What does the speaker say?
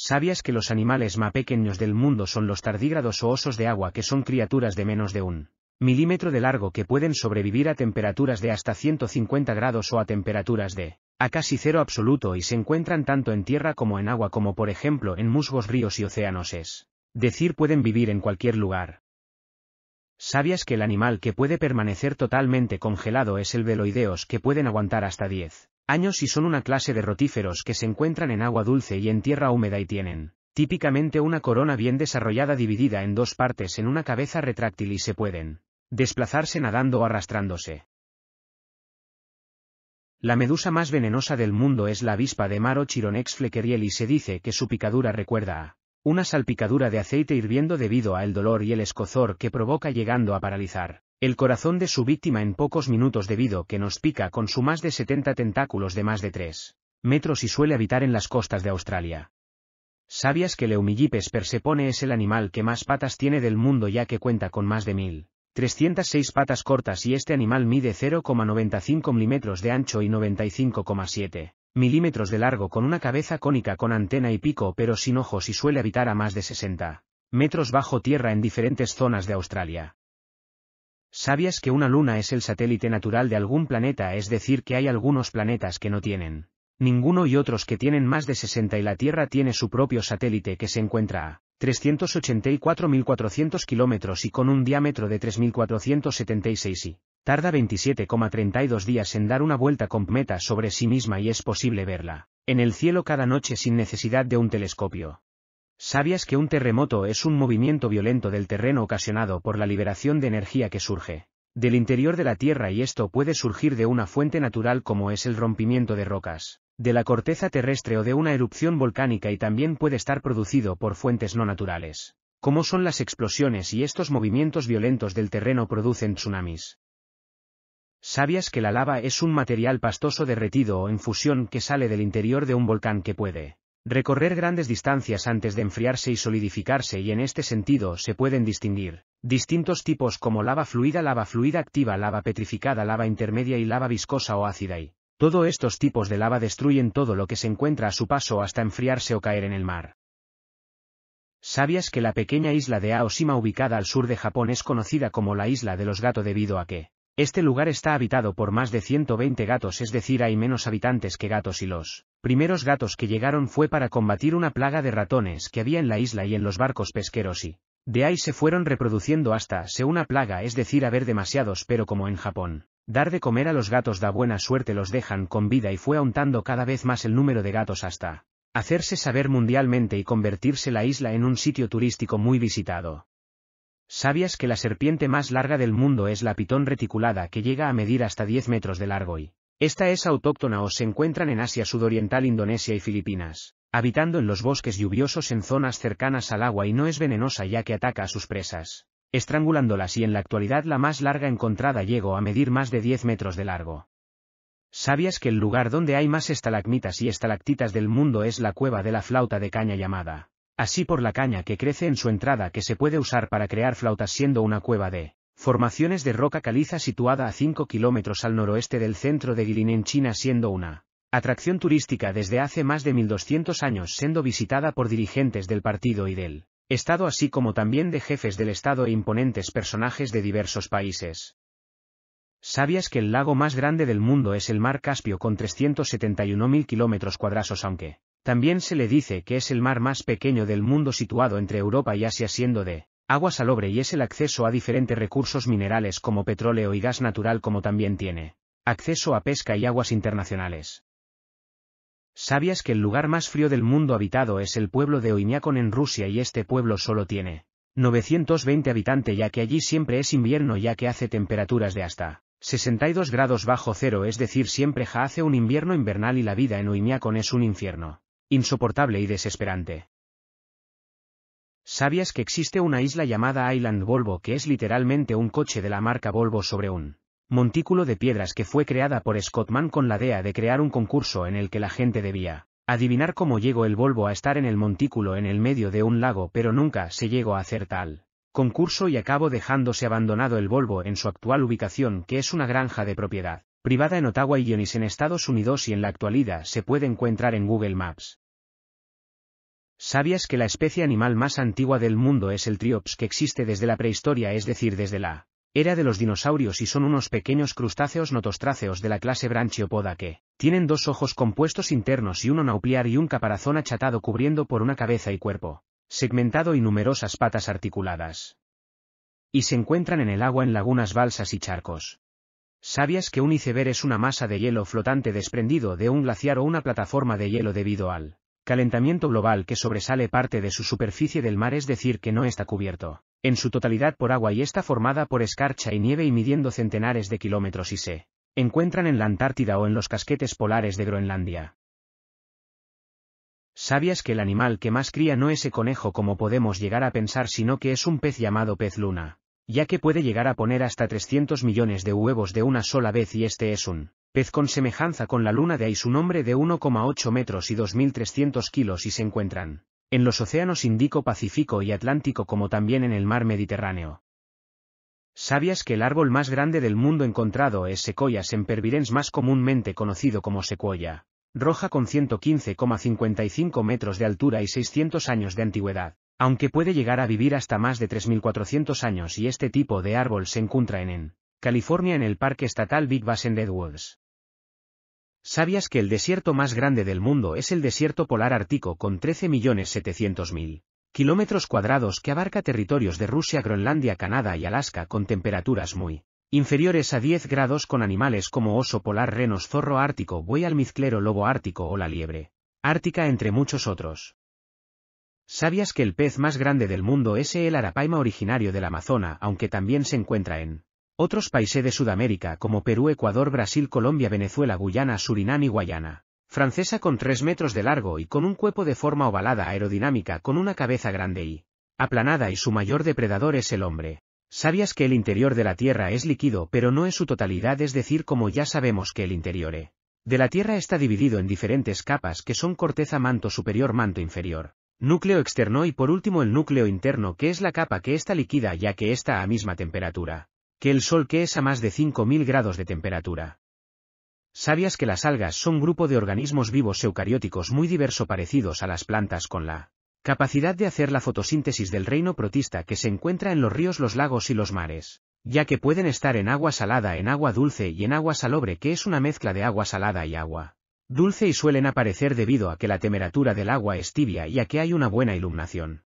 ¿Sabías que los animales más pequeños del mundo son los tardígrados o osos de agua que son criaturas de menos de un milímetro de largo que pueden sobrevivir a temperaturas de hasta 150 grados o a temperaturas de a casi cero absoluto y se encuentran tanto en tierra como en agua como por ejemplo en musgos ríos y océanos es decir pueden vivir en cualquier lugar. ¿Sabías que el animal que puede permanecer totalmente congelado es el veloideos que pueden aguantar hasta 10 Años y son una clase de rotíferos que se encuentran en agua dulce y en tierra húmeda y tienen, típicamente una corona bien desarrollada dividida en dos partes en una cabeza retráctil y se pueden desplazarse nadando o arrastrándose. La medusa más venenosa del mundo es la avispa de Maro Chironex flequeriel y se dice que su picadura recuerda a una salpicadura de aceite hirviendo debido al dolor y el escozor que provoca llegando a paralizar el corazón de su víctima en pocos minutos debido que nos pica con su más de 70 tentáculos de más de 3 metros y suele habitar en las costas de Australia. ¿Sabías que Leumillipes persepone es el animal que más patas tiene del mundo ya que cuenta con más de 1.306 patas cortas y este animal mide 0,95 milímetros de ancho y 95,7 milímetros de largo con una cabeza cónica con antena y pico pero sin ojos y suele habitar a más de 60 metros bajo tierra en diferentes zonas de Australia. ¿Sabías que una luna es el satélite natural de algún planeta? Es decir, que hay algunos planetas que no tienen ninguno y otros que tienen más de 60 y la Tierra tiene su propio satélite que se encuentra a 384.400 kilómetros y con un diámetro de 3.476 y tarda 27,32 días en dar una vuelta completa sobre sí misma y es posible verla en el cielo cada noche sin necesidad de un telescopio. ¿Sabías que un terremoto es un movimiento violento del terreno ocasionado por la liberación de energía que surge del interior de la Tierra y esto puede surgir de una fuente natural como es el rompimiento de rocas, de la corteza terrestre o de una erupción volcánica y también puede estar producido por fuentes no naturales? ¿Cómo son las explosiones y estos movimientos violentos del terreno producen tsunamis? ¿Sabías que la lava es un material pastoso derretido o en fusión que sale del interior de un volcán que puede recorrer grandes distancias antes de enfriarse y solidificarse y en este sentido se pueden distinguir distintos tipos como lava fluida, lava fluida activa, lava petrificada, lava intermedia y lava viscosa o ácida y todos estos tipos de lava destruyen todo lo que se encuentra a su paso hasta enfriarse o caer en el mar. ¿Sabías que la pequeña isla de Aoshima ubicada al sur de Japón es conocida como la isla de los gatos debido a que este lugar está habitado por más de 120 gatos, es decir, hay menos habitantes que gatos y los primeros gatos que llegaron fue para combatir una plaga de ratones que había en la isla y en los barcos pesqueros y de ahí se fueron reproduciendo hasta se una plaga, es decir, haber demasiados, pero como en Japón. Dar de comer a los gatos da buena suerte, los dejan con vida y fue aumentando cada vez más el número de gatos hasta hacerse saber mundialmente y convertirse la isla en un sitio turístico muy visitado. ¿Sabías que la serpiente más larga del mundo es la pitón reticulada que llega a medir hasta 10 metros de largo y esta es autóctona o se encuentran en Asia sudoriental Indonesia y Filipinas, habitando en los bosques lluviosos en zonas cercanas al agua y no es venenosa ya que ataca a sus presas, estrangulándolas y en la actualidad la más larga encontrada llegó a medir más de 10 metros de largo. ¿Sabías que el lugar donde hay más estalagmitas y estalactitas del mundo es la cueva de la flauta de caña llamada así por la caña que crece en su entrada que se puede usar para crear flautas siendo una cueva de formaciones de roca caliza situada a 5 kilómetros al noroeste del centro de Guilin en China siendo una atracción turística desde hace más de 1200 años siendo visitada por dirigentes del partido y del Estado así como también de jefes del Estado e imponentes personajes de diversos países. ¿Sabías que el lago más grande del mundo es el mar Caspio con 371.000 kilómetros cuadrados aunque también se le dice que es el mar más pequeño del mundo situado entre Europa y Asia siendo de agua salobre y es el acceso a diferentes recursos minerales como petróleo y gas natural como también tiene acceso a pesca y aguas internacionales. ¿Sabías que el lugar más frío del mundo habitado es el pueblo de Oymyakon en Rusia y este pueblo solo tiene 920 habitantes ya que allí siempre es invierno ya que hace temperaturas de hasta 62 grados bajo cero es decir siempre hace un invierno invernal y la vida en Oymyakon es un infierno insoportable y desesperante. ¿Sabías que existe una isla llamada Island Volvo que es literalmente un coche de la marca Volvo sobre un montículo de piedras que fue creada por Scottman con la idea de crear un concurso en el que la gente debía adivinar cómo llegó el Volvo a estar en el montículo en el medio de un lago pero nunca se llegó a hacer tal concurso y acabó dejándose abandonado el Volvo en su actual ubicación que es una granja de propiedad privada en Ottawa y en Estados Unidos y en la actualidad se puede encontrar en Google Maps. ¿Sabías que la especie animal más antigua del mundo es el triops que existe desde la prehistoria, es decir, desde la era de los dinosaurios y son unos pequeños crustáceos notostráceos de la clase Branchiopoda que tienen dos ojos compuestos internos y uno naupliar y un caparazón achatado cubriendo por una cabeza y cuerpo, segmentado y numerosas patas articuladas. Y se encuentran en el agua en lagunas balsas y charcos. ¿Sabías que un iceberg es una masa de hielo flotante desprendido de un glaciar o una plataforma de hielo debido al calentamiento global que sobresale parte de su superficie del mar, es decir, que no está cubierto en su totalidad por agua y está formada por escarcha y nieve y midiendo centenares de kilómetros y se encuentran en la Antártida o en los casquetes polares de Groenlandia? ¿Sabías que el animal que más cría no es el conejo como podemos llegar a pensar sino que es un pez llamado pez luna? ya que puede llegar a poner hasta 300 millones de huevos de una sola vez y este es un pez con semejanza con la luna de ahí su nombre de 1,8 metros y 2.300 kilos y se encuentran en los océanos Índico, Pacífico y Atlántico como también en el mar Mediterráneo. ¿Sabías que el árbol más grande del mundo encontrado es Sequoia sempervirens más comúnmente conocido como secuoya? Roja con 115,55 metros de altura y 600 años de antigüedad. Aunque puede llegar a vivir hasta más de 3.400 años y este tipo de árbol se encuentra en, California en el Parque Estatal Big Basin Redwoods. ¿Sabías que el desierto más grande del mundo es el desierto polar ártico con 13.700.000 kilómetros cuadrados que abarca territorios de Rusia, Groenlandia, Canadá y Alaska con temperaturas muy inferiores a 10 grados con animales como oso polar, renos, zorro ártico, buey almizclero, lobo ártico o la liebre ártica entre muchos otros? ¿Sabías que el pez más grande del mundo es el arapaima originario del Amazonas aunque también se encuentra en otros países de Sudamérica como Perú, Ecuador, Brasil, Colombia, Venezuela, Guyana, Surinam y Guayana? Francesa con 3 metros de largo y con un cuerpo de forma ovalada aerodinámica con una cabeza grande y aplanada y su mayor depredador es el hombre. ¿Sabías que el interior de la Tierra es líquido pero no es su totalidad? Es decir, como ya sabemos que el interior de la Tierra está dividido en diferentes capas que son corteza manto superior manto inferior núcleo externo y por último el núcleo interno que es la capa que está líquida ya que está a misma temperatura que el Sol que es a más de 5.000 grados de temperatura. ¿Sabías que las algas son grupo de organismos vivos eucarióticos muy diverso parecidos a las plantas con la capacidad de hacer la fotosíntesis del reino protista que se encuentra en los ríos, los lagos y los mares, ya que pueden estar en agua salada, en agua dulce y en agua salobre que es una mezcla de agua salada y agua dulce y suelen aparecer debido a que la temperatura del agua es tibia y a que hay una buena iluminación.